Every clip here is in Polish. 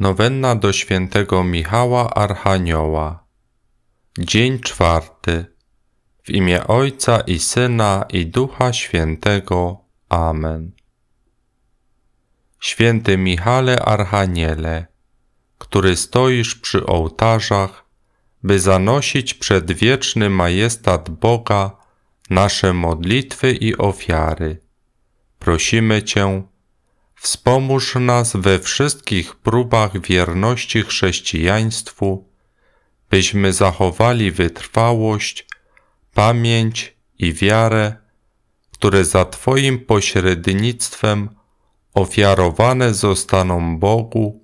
Nowenna do świętego Michała Archanioła. Dzień czwarty. W imię Ojca i Syna i Ducha Świętego. Amen. Święty Michale Archaniele, który stoisz przy ołtarzach, by zanosić przed wieczny majestat Boga nasze modlitwy i ofiary. Prosimy Cię, Wspomóż nas we wszystkich próbach wierności chrześcijaństwu, byśmy zachowali wytrwałość, pamięć i wiarę, które za Twoim pośrednictwem ofiarowane zostaną Bogu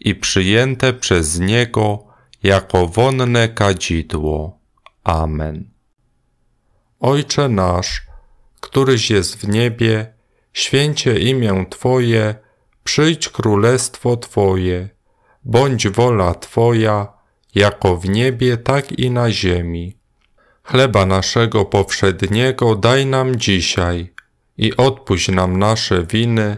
i przyjęte przez Niego jako wonne kadzidło. Amen. Ojcze nasz, któryś jest w niebie, święcie imię Twoje, przyjdź królestwo Twoje, bądź wola Twoja, jako w niebie, tak i na ziemi. Chleba naszego powszedniego daj nam dzisiaj i odpuść nam nasze winy,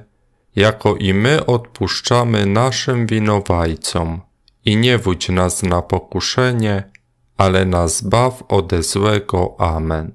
jako i my odpuszczamy naszym winowajcom. I nie wódź nas na pokuszenie, ale nas baw ode złego. Amen.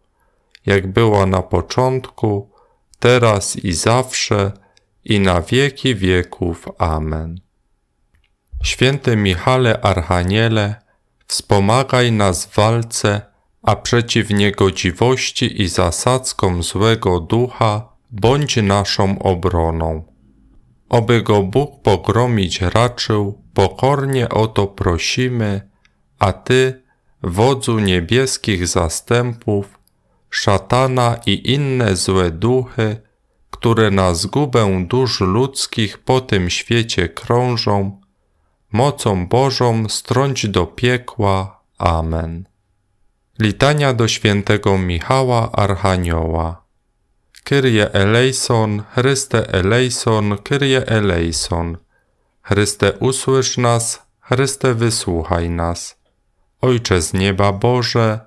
jak była na początku, teraz i zawsze, i na wieki wieków. Amen. Święty Michale Archaniele, wspomagaj nas w walce, a przeciw niegodziwości i zasadzkom złego ducha bądź naszą obroną. Oby go Bóg pogromić raczył, pokornie o to prosimy, a Ty, wodzu niebieskich zastępów, szatana i inne złe duchy, które na zgubę dusz ludzkich po tym świecie krążą, mocą Bożą strąć do piekła. Amen. Litania do świętego Michała Archanioła. Kyrie eleison, Chryste eleison, Kyrie eleison. Chryste usłysz nas, Chryste wysłuchaj nas. Ojcze z nieba Boże,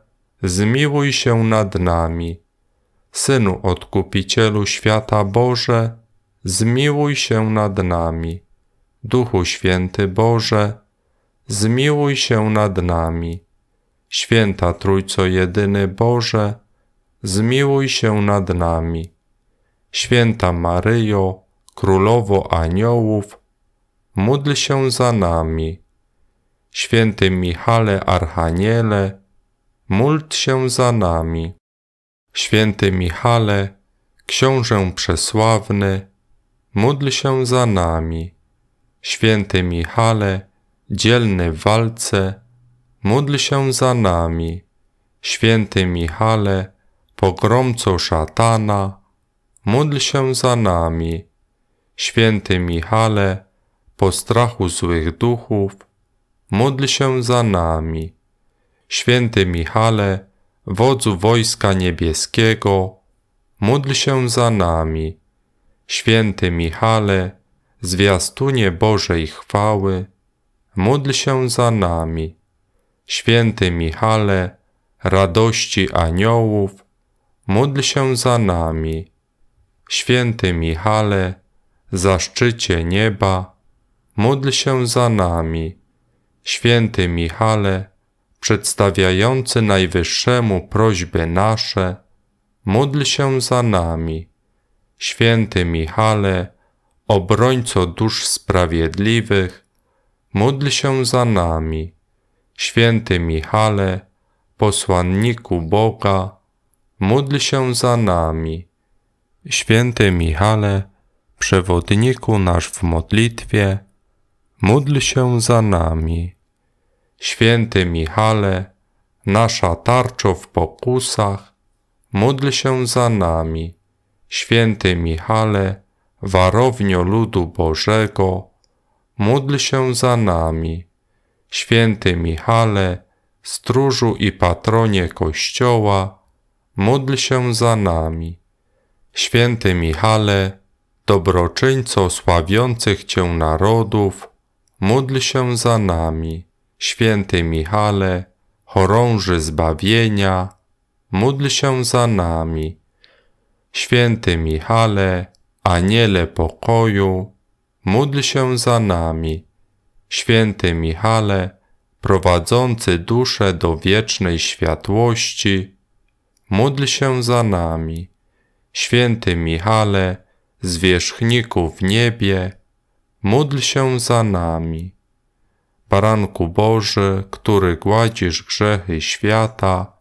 zmiłuj się nad nami. Synu Odkupicielu świata Boże, zmiłuj się nad nami. Duchu Święty Boże, zmiłuj się nad nami. Święta Trójco Jedyny Boże, zmiłuj się nad nami. Święta Maryjo, Królowo Aniołów, módl się za nami. Święty Michale Archaniele, módl się za nami. Święty Michale, Książę Przesławny, módl się za nami. Święty Michale, dzielny w walce, módl się za nami. Święty Michale, pogromco szatana, módl się za nami. Święty Michale, po strachu złych duchów, módl się za nami święty Michale, wodzu wojska niebieskiego, módl się za nami. Święty Michale, zwiastunie Bożej chwały, módl się za nami. Święty Michale, radości aniołów, módl się za nami. Święty Michale, zaszczycie nieba, módl się za nami. Święty Michale, przedstawiający Najwyższemu prośby nasze, módl się za nami. Święty Michale, obrońco dusz sprawiedliwych, módl się za nami. Święty Michale, posłanniku Boga, módl się za nami. Święty Michale, przewodniku nasz w modlitwie, módl się za nami. Święty Michale, nasza tarczo w pokusach, módl się za nami. Święty Michale, warownio ludu Bożego, módl się za nami. Święty Michale, stróżu i patronie Kościoła, módl się za nami. Święty Michale, dobroczyńco sławiących Cię narodów, módl się za nami święty Michale, chorąży zbawienia, módl się za nami. Święty Michale, aniele pokoju, módl się za nami. Święty Michale, prowadzący duszę do wiecznej światłości, módl się za nami. Święty Michale, zwierzchniku w niebie, módl się za nami. Baranku Boży, który gładzisz grzechy świata,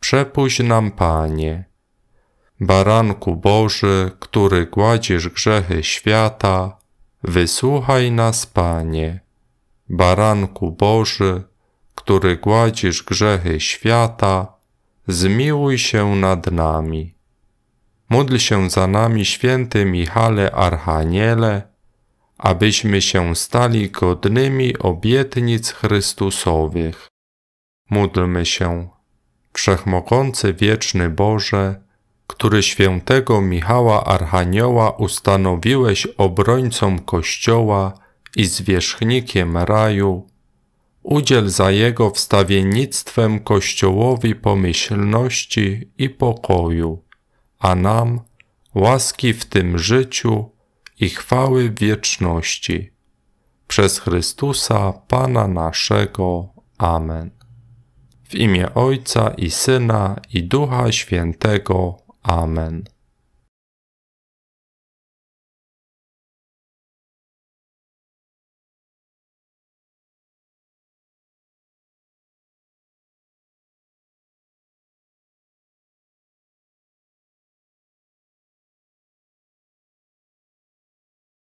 przepuść nam Panie. Baranku Boży, który gładzisz grzechy świata, wysłuchaj nas Panie. Baranku Boży, który gładzisz grzechy świata, zmiłuj się nad nami. Módl się za nami, święty Michale Archaniele, abyśmy się stali godnymi obietnic Chrystusowych. Módlmy się. Wszechmogący wieczny Boże, który świętego Michała Archanioła ustanowiłeś obrońcą Kościoła i zwierzchnikiem raju, udziel za jego wstawiennictwem Kościołowi pomyślności i pokoju, a nam łaski w tym życiu i chwały wieczności. Przez Chrystusa Pana naszego. Amen. W imię Ojca i Syna i Ducha Świętego. Amen.